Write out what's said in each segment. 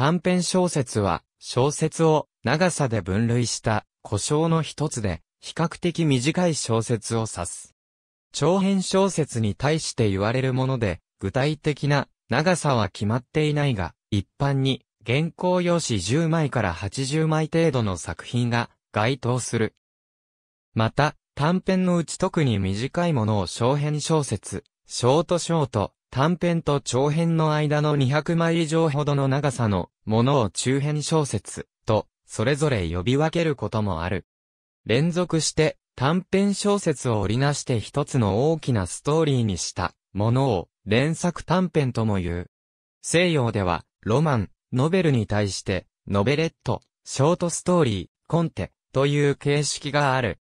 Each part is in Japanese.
短編小説は、小説を長さで分類した故障の一つで、比較的短い小説を指す。長編小説に対して言われるもので、具体的な長さは決まっていないが、一般に原稿用紙10枚から80枚程度の作品が該当する。また、短編のうち特に短いものを小編小説、ショートショート、短編と長編の間の200枚以上ほどの長さのものを中編小説とそれぞれ呼び分けることもある。連続して短編小説を織りなして一つの大きなストーリーにしたものを連作短編とも言う。西洋ではロマン、ノベルに対してノベレット、ショートストーリー、コンテという形式がある。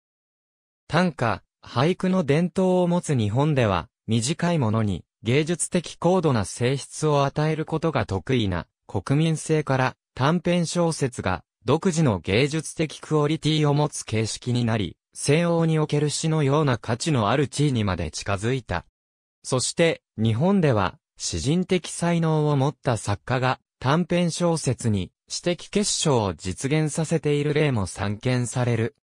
短歌、俳句の伝統を持つ日本では短いものに芸術的高度な性質を与えることが得意な国民性から短編小説が独自の芸術的クオリティを持つ形式になり、西欧における詩のような価値のある地位にまで近づいた。そして、日本では、詩人的才能を持った作家が短編小説に詩的結晶を実現させている例も散見される。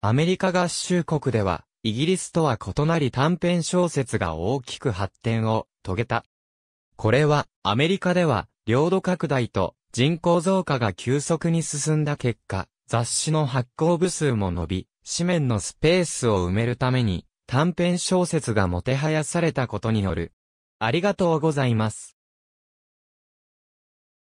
アメリカ合衆国では、イギリスとは異なり短編小説が大きく発展を遂げた。これはアメリカでは領土拡大と人口増加が急速に進んだ結果、雑誌の発行部数も伸び、紙面のスペースを埋めるために短編小説がもてはやされたことによる。ありがとうございます。